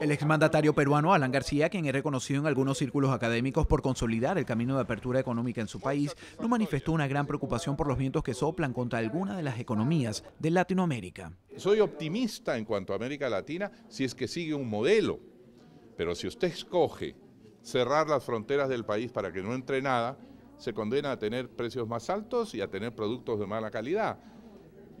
El exmandatario peruano Alan García, quien es reconocido en algunos círculos académicos por consolidar el camino de apertura económica en su país, no manifestó una gran preocupación por los vientos que soplan contra alguna de las economías de Latinoamérica. Soy optimista en cuanto a América Latina si es que sigue un modelo, pero si usted escoge cerrar las fronteras del país para que no entre nada, se condena a tener precios más altos y a tener productos de mala calidad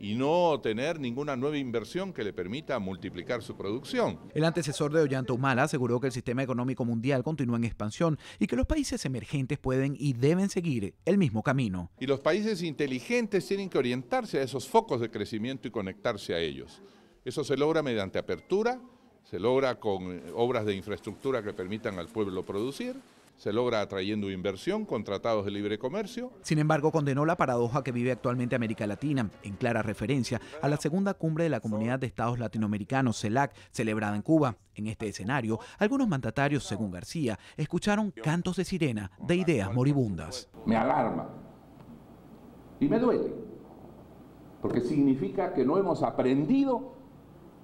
y no tener ninguna nueva inversión que le permita multiplicar su producción. El antecesor de Ollanta Humala aseguró que el sistema económico mundial continúa en expansión y que los países emergentes pueden y deben seguir el mismo camino. Y los países inteligentes tienen que orientarse a esos focos de crecimiento y conectarse a ellos. Eso se logra mediante apertura, se logra con obras de infraestructura que permitan al pueblo producir se logra atrayendo inversión, con tratados de libre comercio. Sin embargo, condenó la paradoja que vive actualmente América Latina, en clara referencia a la segunda cumbre de la Comunidad de Estados Latinoamericanos, CELAC, celebrada en Cuba. En este escenario, algunos mandatarios, según García, escucharon cantos de sirena de ideas moribundas. Me alarma y me duele, porque significa que no hemos aprendido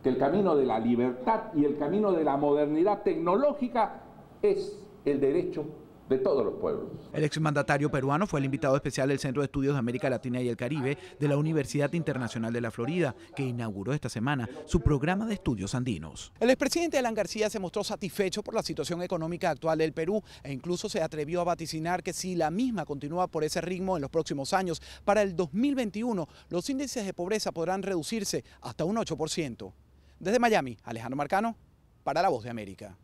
que el camino de la libertad y el camino de la modernidad tecnológica es el derecho de todos los pueblos. El exmandatario peruano fue el invitado especial del Centro de Estudios de América Latina y el Caribe de la Universidad Internacional de la Florida, que inauguró esta semana su programa de estudios andinos. El expresidente Alan García se mostró satisfecho por la situación económica actual del Perú e incluso se atrevió a vaticinar que si la misma continúa por ese ritmo en los próximos años, para el 2021 los índices de pobreza podrán reducirse hasta un 8%. Desde Miami, Alejandro Marcano, para La Voz de América.